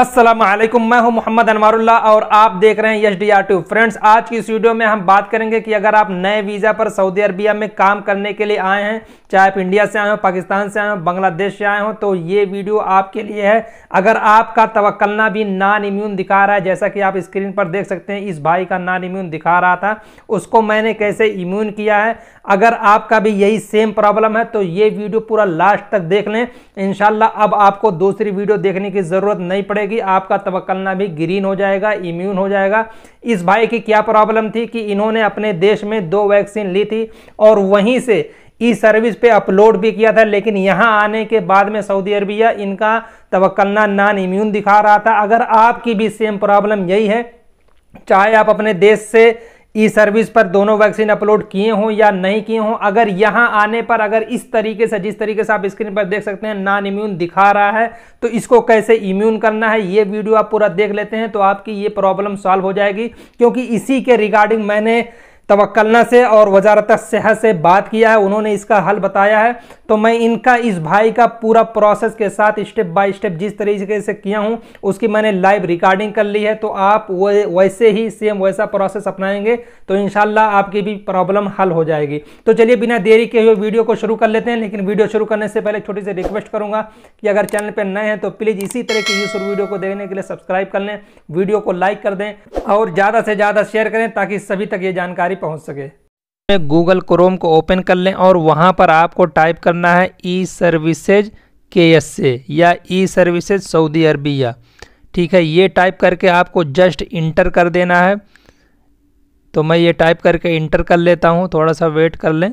असलम मैं हूं मोहम्मद अनवरुल्ला और आप देख रहे हैं Yash D R tube friends आज की इस वीडियो में हम बात करेंगे कि अगर आप नए वीज़ा पर सऊदी अरबिया में काम करने के लिए आए हैं चाहे आप इंडिया से आए हो पाकिस्तान से आए हो बांग्लादेश से आए हों तो ये वीडियो आपके लिए है अगर आपका तवक्लना भी नान इम्यून दिखा रहा है जैसा कि आप स्क्रीन पर देख सकते हैं इस भाई का नान इम्यून दिखा रहा था उसको मैंने कैसे इम्यून किया है अगर आपका भी यही सेम प्रॉब्लम है तो ये वीडियो पूरा लास्ट तक देख लें इन अब आपको दूसरी वीडियो देखने की ज़रूरत नहीं पड़ेगी रहेगी आपका तवक्लना भी ग्रीन हो जाएगा इम्यून हो जाएगा इस भाई की क्या प्रॉब्लम थी कि इन्होंने अपने देश में दो वैक्सीन ली थी और वहीं से ई सर्विस पे अपलोड भी किया था लेकिन यहाँ आने के बाद में सऊदी अरबिया इनका तवक्लना नॉन इम्यून दिखा रहा था अगर आपकी भी सेम प्रॉब्लम यही है चाहे आप अपने देश से ई सर्विस पर दोनों वैक्सीन अपलोड किए हों या नहीं किए हों अगर यहाँ आने पर अगर इस तरीके से जिस तरीके से आप स्क्रीन पर देख सकते हैं नॉन इम्यून दिखा रहा है तो इसको कैसे इम्यून करना है ये वीडियो आप पूरा देख लेते हैं तो आपकी ये प्रॉब्लम सॉल्व हो जाएगी क्योंकि इसी के रिगार्डिंग मैंने तवक्लना से और वजारत सेहत से बात किया है उन्होंने इसका हल बताया है तो मैं इनका इस भाई का पूरा प्रोसेस के साथ स्टेप बाय स्टेप जिस तरीके से किया हूँ उसकी मैंने लाइव रिकॉर्डिंग कर ली है तो आप वैसे ही सेम वैसा प्रोसेस अपनाएंगे तो इन आपकी भी प्रॉब्लम हल हो जाएगी तो चलिए बिना देरी के हुए वीडियो को शुरू कर लेते हैं लेकिन वीडियो शुरू करने से पहले छोटी सी रिक्वेस्ट करूँगा कि अगर चैनल पर नए हैं तो प्लीज़ इसी तरह की यूज़ वीडियो को देखने के लिए सब्सक्राइब कर लें वीडियो को लाइक कर दें और ज़्यादा से ज़्यादा शेयर करें ताकि सभी तक ये जानकारी पहुंच सके गूगल क्रोम को ओपन कर लें और वहां पर आपको टाइप करना है ई सर्विसेज के एस से या ई सर्विसेज सऊदी अरबिया ठीक है ये टाइप करके आपको जस्ट इंटर कर देना है तो मैं ये टाइप करके इंटर कर लेता हूँ थोड़ा सा वेट कर लें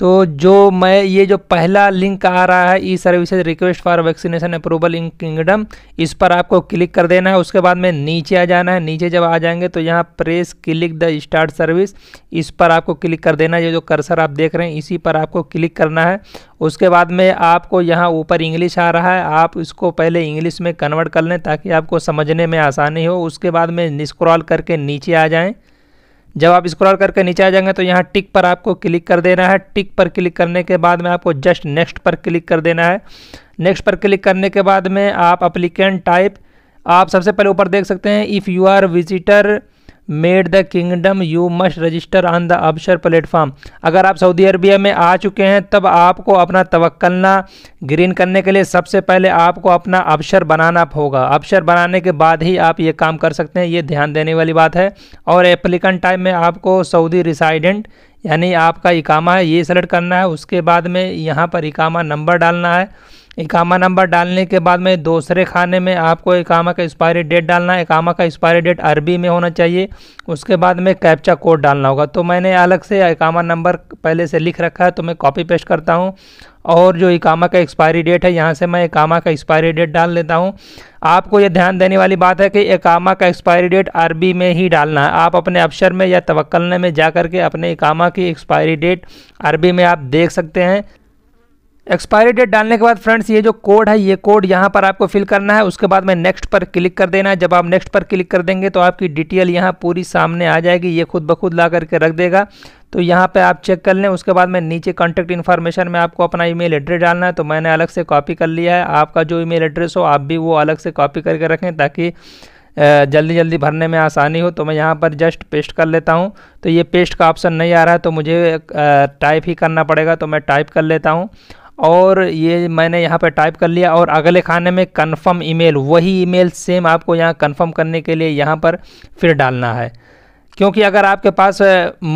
तो जो मैं ये जो पहला लिंक आ रहा है E services request for vaccination approval in kingdom इस पर आपको क्लिक कर देना है उसके बाद में नीचे आ जाना है नीचे जब आ जाएंगे तो यहाँ press click the start service इस पर आपको क्लिक कर देना है ये जो कर्सर आप देख रहे हैं इसी पर आपको क्लिक करना है उसके बाद में आपको यहाँ ऊपर इंग्लिश आ रहा है आप इसको पहले इंग्लिश में कन्वर्ट कर लें ताकि आपको समझने में आसानी हो उसके बाद में निस्क्रॉल करके नीचे आ जाएँ जब आप स्क्रॉल करके नीचे आ जाएंगे तो यहाँ टिक पर आपको क्लिक कर देना है टिक पर क्लिक करने के बाद में आपको जस्ट नेक्स्ट पर क्लिक कर देना है नेक्स्ट पर क्लिक करने के बाद में आप अप्लीकेंट टाइप आप सबसे पहले ऊपर देख सकते हैं if you are visitor made the kingdom you must register on the Absher platform अगर आप सऊदी अरबिया में आ चुके हैं तब आपको अपना तवक्लना ग्रीन करने के लिए सबसे पहले आपको अपना अबशर बनाना होगा अबशर बनाने के बाद ही आप ये काम कर सकते हैं ये ध्यान देने वाली बात है और एप्लीकेंट टाइम में आपको सऊदी रिसाइडेंट यानी आपका इकामा है ये सेलेक्ट करना है उसके बाद में यहाँ पर इकामा नंबर डालना है इकामा नंबर डालने के बाद में दूसरे खाने में आपको इकामा का एक्सपायरी डेट डालना है इकामा का एक्सपायरी डेट अरबी में होना चाहिए उसके बाद में कैप्चा कोड डालना होगा तो मैंने अलग से इकामा नंबर पहले से लिख रखा है तो मैं कॉपी पेस्ट करता हूँ और जो इकामा का एक्सपायरी डेट है यहाँ से मैं इकामा का एक्सपायरी डेट डाल लेता हूँ आपको यह ध्यान देने वाली बात है कि इकामा का एक्सपायरी डेट अरबी में ही डालना है आप अपने अफसर में या तवक्लने में जा करके अपने इकामा की एक्सपायरी डेट अरबी में आप देख सकते हैं एक्सपायरी डेट डालने के बाद फ्रेंड्स ये जो कोड है ये कोड यहाँ पर आपको फिल करना है उसके बाद में नेक्स्ट पर क्लिक कर देना है जब आप नेक्स्ट पर क्लिक कर देंगे तो आपकी डिटेल यहाँ पूरी सामने आ जाएगी ये खुद ब खुद ला करके रख देगा तो यहाँ पे आप चेक कर लें उसके बाद में नीचे कॉन्टैक्ट इन्फॉर्मेशन में आपको अपना ईमेल एड्रेस डालना है तो मैंने अलग से कॉपी कर लिया है आपका जो ईमेल एड्रेस हो आप भी वो अलग से कॉपी करके रखें ताकि जल्दी जल्दी भरने में आसानी हो तो मैं यहाँ पर जस्ट पेस्ट कर लेता हूँ तो ये पेस्ट का ऑप्शन नहीं आ रहा है तो मुझे टाइप ही करना पड़ेगा तो मैं टाइप कर लेता हूँ और ये मैंने यहाँ पर टाइप कर लिया और अगले खाने में कन्फर्म ईमेल वही ईमेल सेम आपको यहाँ कन्फर्म करने के लिए यहाँ पर फिर डालना है क्योंकि अगर आपके पास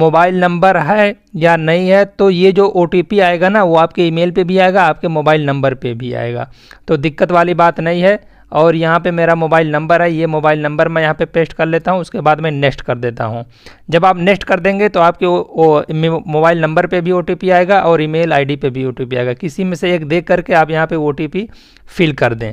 मोबाइल नंबर है या नहीं है तो ये जो ओ आएगा ना वो आपके ईमेल पे भी आएगा आपके मोबाइल नंबर पे भी आएगा तो दिक्कत वाली बात नहीं है और यहाँ पे मेरा मोबाइल नंबर है ये मोबाइल नंबर मैं यहाँ पे पेस्ट कर लेता हूँ उसके बाद मैं नेक्स्ट कर देता हूँ जब आप नेक्स्ट कर देंगे तो आपके मोबाइल नंबर पे भी ओ आएगा और ईमेल आईडी पे भी ओ आएगा किसी में से एक देख करके आप यहाँ पे ओ फिल कर दें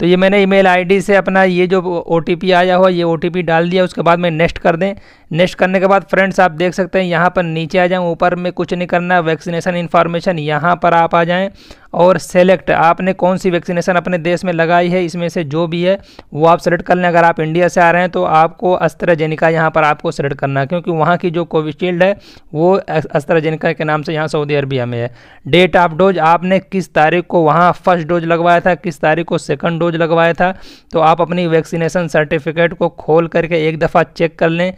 तो ये मैंने ईमेल आईडी से अपना ये जो ओ आया हुआ ये ओ डाल दिया उसके बाद में नेक्स्ट कर दें नेक्स्ट करने के बाद फ्रेंड्स आप देख सकते हैं यहाँ पर नीचे आ जाएँ ऊपर में कुछ नहीं करना वैक्सीनेशन इन्फॉर्मेशन यहाँ पर आप आ जाएँ और सेलेक्ट आपने कौन सी वैक्सीनेशन अपने देश में लगाई है इसमें से जो भी है वो आप सेलेक्ट कर लें अगर आप इंडिया से आ रहे हैं तो आपको अस्त्राजेनिका यहाँ पर आपको सेलेक्ट करना है क्योंकि वहाँ की जो कोविशील्ड है वो अस्त्राजेनिका के नाम से यहाँ सऊदी अरबिया में है डेट ऑफ डोज आपने किस तारीख को वहाँ फर्स्ट डोज लगवाया था किस तारीख को सेकेंड डोज लगवाया था तो आप अपनी वैक्सीनेशन सर्टिफिकेट को खोल करके एक दफ़ा चेक कर लें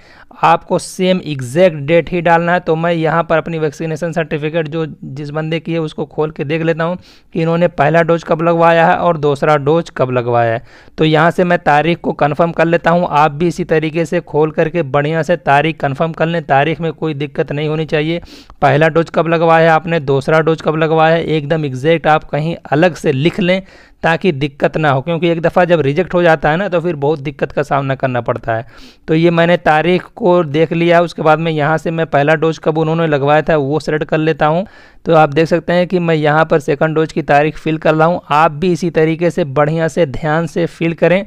आपको सेम एग्जैक्ट डेट ही डालना है तो मैं यहाँ पर अपनी वैक्सीनेशन सर्टिफिकेट जो जिस बंदे की है उसको खोल के देख लेता हूँ कि इन्होंने पहला डोज कब लगवाया है और दूसरा डोज कब लगवाया है तो यहाँ से मैं तारीख को कन्फर्म कर लेता हूँ आप भी इसी तरीके से खोल करके बढ़िया से तारीख कन्फर्म कर लें तारीख में कोई दिक्कत नहीं होनी चाहिए पहला डोज कब लगवाया है आपने दूसरा डोज कब लगवाया है एकदम एग्जैक्ट आप कहीं अलग से लिख लें ताकि दिक्कत ना हो क्योंकि एक दफ़ा जब रिजेक्ट हो जाता है ना तो फिर बहुत दिक्कत का सामना करना पड़ता है तो ये मैंने तारीख को देख लिया उसके बाद में यहाँ से मैं पहला डोज कब उन्होंने लगवाया था वो सेलेक्ट कर लेता हूँ तो आप देख सकते हैं कि मैं यहाँ पर सेकंड डोज की तारीख फिल कर रहा हूँ आप भी इसी तरीके से बढ़िया से ध्यान से फिल करें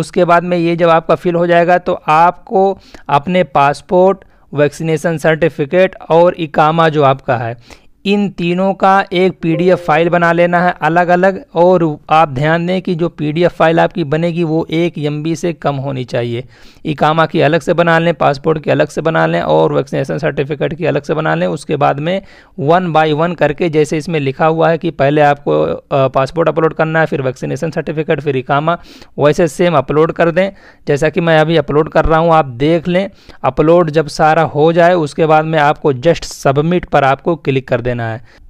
उसके बाद में ये जब आपका फिल हो जाएगा तो आपको अपने पासपोर्ट वैक्सीनेशन सर्टिफिकेट और इकामा जो आपका है इन तीनों का एक पीडीएफ फाइल बना लेना है अलग अलग और आप ध्यान दें कि जो पीडीएफ फाइल आपकी बनेगी वो एक एम से कम होनी चाहिए इकामा की अलग से बना लें पासपोर्ट की अलग से बना लें और वैक्सीनेशन सर्टिफिकेट की अलग से बना लें उसके बाद में वन बाई वन करके जैसे इसमें लिखा हुआ है कि पहले आपको पासपोर्ट अपलोड करना है फिर वैक्सीनेशन सर्टिफिकेट फिर इकामा वैसे सेम अपलोड कर दें जैसा कि मैं अभी अपलोड कर रहा हूँ आप देख लें अपलोड जब सारा हो जाए उसके बाद में आपको जस्ट सबमिट पर आपको क्लिक कर दें देना है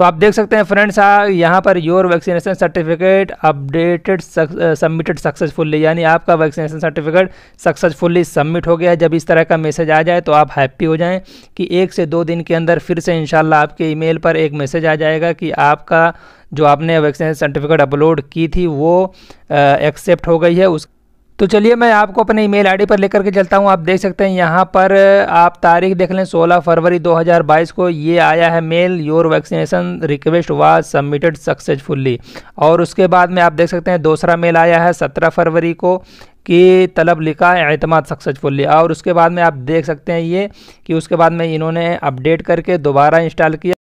तो आप देख सकते हैं फ्रेंड्स यहाँ पर your vaccination certificate updated submitted successfully यानी आपका वैक्सीनेशन सर्टिफिकेट सक्सेसफुली सबमिट हो गया है जब इस तरह का मैसेज आ जाए तो आप हैप्पी हो जाएं कि एक से दो दिन के अंदर फिर से इनशाला आपके ईमेल पर एक मैसेज आ जाएगा कि आपका जो आपने वैक्सीनेशन सर्टिफिकेट अपलोड की थी वो एक्सेप्ट हो गई है उस तो चलिए मैं आपको अपने ईमेल आईडी पर लेकर के चलता हूँ आप देख सकते हैं यहाँ पर आप तारीख देख लें 16 फरवरी 2022 को ये आया है mail your vaccination request was submitted successfully और उसके बाद में आप देख सकते हैं दूसरा मेल आया है 17 फरवरी को कि तलब लिखा अतमाद सक्सेसफुली और उसके बाद में आप देख सकते हैं ये कि उसके बाद में इन्होंने अपडेट करके दोबारा इंस्टॉल किया